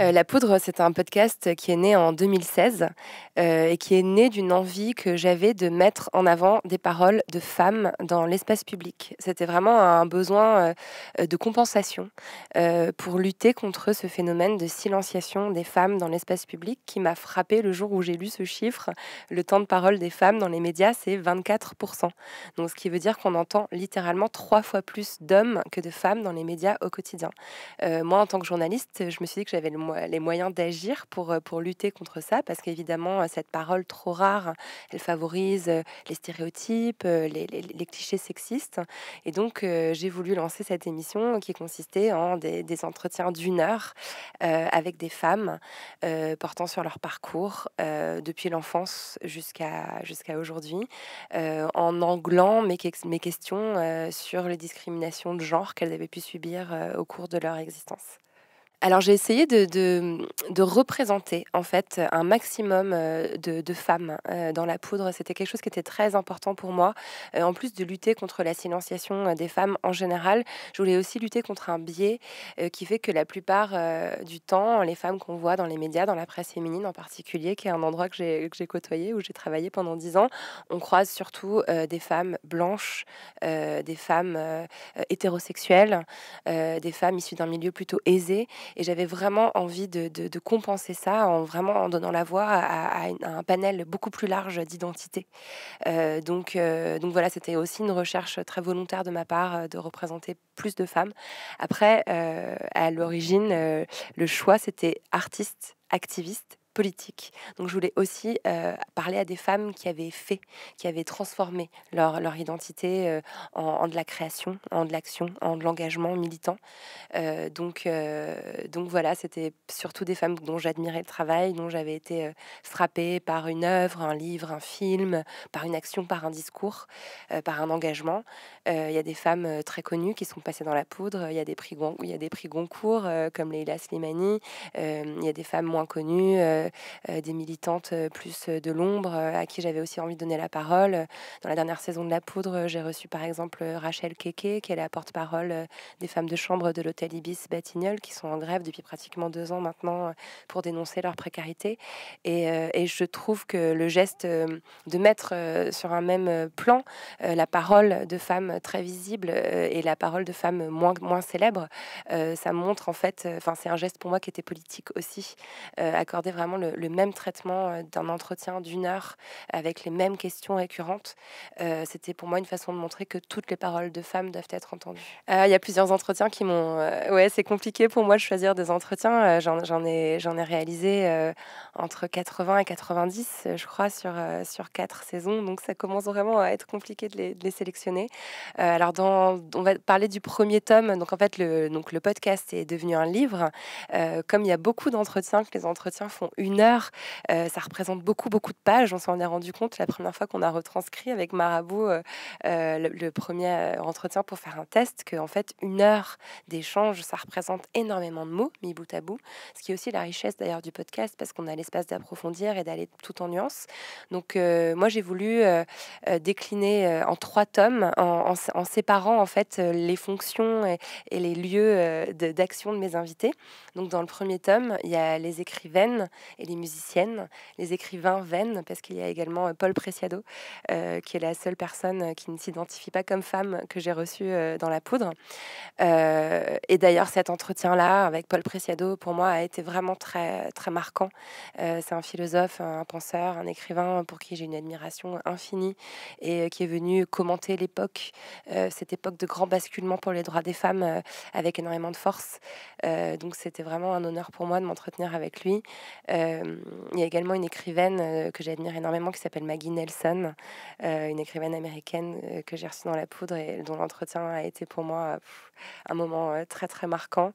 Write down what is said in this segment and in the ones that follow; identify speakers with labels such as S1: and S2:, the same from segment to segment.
S1: Euh, la Poudre, c'est un podcast qui est né en 2016 euh, et qui est né d'une envie que j'avais de mettre en avant des paroles de femmes dans l'espace public. C'était vraiment un besoin euh, de compensation pour lutter contre ce phénomène de silenciation des femmes dans l'espace public qui m'a frappé le jour où j'ai lu ce chiffre. Le temps de parole des femmes dans les médias, c'est 24%. Donc, ce qui veut dire qu'on entend littéralement trois fois plus d'hommes que de femmes dans les médias au quotidien. moi, en tant que journaliste, je me suis dit que j'avais le les moyens d'agir euh, pour, lutter contre ça, parce qu'évidemment, euh, cette parole trop rare, elle favorise euh, les stéréotypes, les, clichés sexistes. Et donc, j'ai voulu lancer cette émission qui consistait en des, entretiens d'une heure avec des femmes portant sur leur parcours depuis l'enfance jusqu'à aujourd'hui, en anglant mes questions sur les discriminations de genre qu'elles avaient pu subir au cours de leur existence. Alors j'ai essayé de, représenter en fait un maximum euh, de, de femmes euh, dans la poudre. C'était quelque chose qui était très important pour moi. Euh, en plus de lutter contre la silenciation des femmes en général, je voulais aussi lutter contre un biais qui fait que la plupart du temps, les femmes qu'on voit dans les médias, dans la presse féminine en particulier, qui est un endroit que j'ai côtoyé, où j'ai travaillé pendant dix ans, on croise surtout des femmes blanches, des femmes hétérosexuelles, des femmes issues d'un milieu plutôt aisé. Et j'avais vraiment envie de, compenser ça en vraiment en donnant la voix à, un panel beaucoup plus large d'identités. Euh, donc, euh, donc voilà, c'était aussi une recherche très volontaire de ma part euh, de représenter plus de femmes. Après, à l'origine, le choix, c'était artiste activiste politique. Donc je voulais aussi euh, parler à des femmes qui avaient fait, qui avaient transformé leur, leur identité euh, en, de la création, en de l'action, en de l'engagement militant. Euh, donc, donc voilà, c'était surtout des femmes dont j'admirais le travail, dont j'avais été frappée par une œuvre, un livre, un film, par une action, par un discours, par un engagement. Il y a des femmes très connues qui sont passées dans la poudre. Il y a des prix, il y a des prix Goncourt comme Leila Slimani. Il y a des femmes moins connues euh, des militantes euh, plus euh, de l'ombre à qui j'avais aussi envie de donner la parole. Dans la dernière saison de La Poudre, j'ai reçu par exemple Rachel Keke, qui est la porte-parole des femmes de chambre de l'hôtel Ibis batignol qui sont en grève depuis pratiquement deux ans maintenant pour dénoncer leur précarité. Et, et je trouve que le geste de mettre sur un même plan la parole de femmes très visibles et la parole de femmes moins, moins célèbres, ça montre en fait, enfin c'est un geste pour moi qui était politique aussi, accorder vraiment le, même traitement euh, d'un entretien d'une heure avec les mêmes questions récurrentes. Euh, c'était pour moi une façon de montrer que toutes les paroles de femmes doivent être entendues. Euh, il y a plusieurs entretiens qui m'ont. ouais, c'est compliqué pour moi de choisir des entretiens. J'en ai, j'en ai réalisé entre 80 et 90, je crois, sur, sur quatre saisons. Donc ça commence vraiment à être compliqué de les, sélectionner. alors, dans, on va parler du premier tome. Donc en fait, le, donc le podcast est devenu un livre. comme il y a beaucoup d'entretiens, que les entretiens font une heure. Euh, ça représente beaucoup, beaucoup de pages. On s'en est rendu compte la première fois qu'on a retranscrit avec Marabout euh, euh, le, premier entretien pour faire un test, que en fait, une heure d'échange, ça représente énormément de mots, mis bout à bout. Ce qui est aussi la richesse d'ailleurs du podcast, parce qu'on a l'espace d'approfondir et d'aller tout en nuances. Donc, moi, j'ai voulu décliner en trois tomes, en, séparant en fait les fonctions et, les lieux d'action de, de mes invités. Donc, dans le premier tome, il y a les écrivaines, et les musiciennes, les écrivains vaines, parce qu'il y a également euh, Paul Preciado, euh, qui est la seule personne euh, qui ne s'identifie pas comme femme que j'ai reçue dans la poudre. et d'ailleurs, cet entretien-là avec Paul Preciado, pour moi, a été vraiment très, très marquant. C'est un philosophe, un penseur, un écrivain pour qui j'ai une admiration infinie et qui est venu commenter l'époque, cette époque de grand basculement pour les droits des femmes avec énormément de force. donc, c'était vraiment un honneur pour moi de m'entretenir avec lui. Euh, il y a également une écrivaine euh, que j'admire énormément qui s'appelle Maggie Nelson, euh, une écrivaine américaine que j'ai reçue dans la poudre et dont l'entretien a été pour moi un moment très très marquant.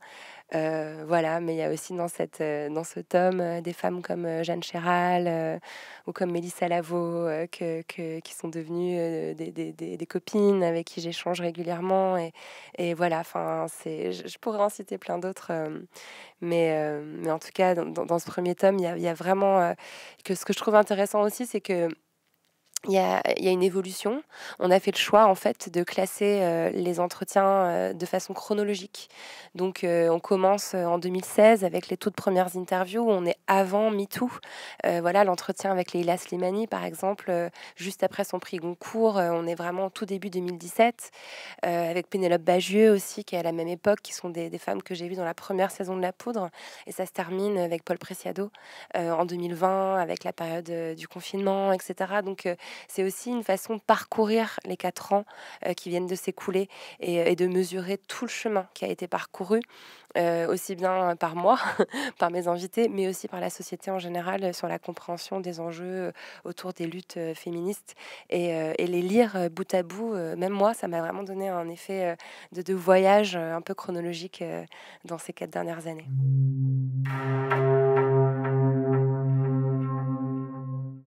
S1: voilà, mais il y a aussi dans, cette, dans ce tome des femmes comme Jeanne Chéral ou comme Mélissa Lavo que, qui sont devenues des, copines avec qui j'échange régulièrement. Et, voilà, enfin, je pourrais en citer plein d'autres, mais, en tout cas, dans ce premier tome, il y a, il y a vraiment. Euh, que ce que je trouve intéressant aussi, c'est que il y, a, une évolution. On a fait le choix en fait de classer euh, les entretiens euh, de façon chronologique. Donc euh, on commence en 2016 avec les toutes premières interviews. On est avant MeToo. voilà l'entretien avec Leila Slimani par exemple, juste après son prix Goncourt. on est vraiment tout début 2017 avec Pénélope Bagieux aussi qui est à la même époque, qui sont des, des femmes que j'ai vues dans la première saison de La Poudre. Et ça se termine avec Paul Preciado en 2020 avec la période du confinement, etc. Donc c'est aussi une façon de parcourir les quatre ans euh, qui viennent de s'écouler euh, et, de mesurer tout le chemin qui a été parcouru, euh, aussi bien par moi, par mes invités, mais aussi par la société en général sur la compréhension des enjeux autour des luttes féministes et, les lire bout à bout. même moi, ça m'a vraiment donné un effet de, de voyage un peu chronologique dans ces quatre dernières années.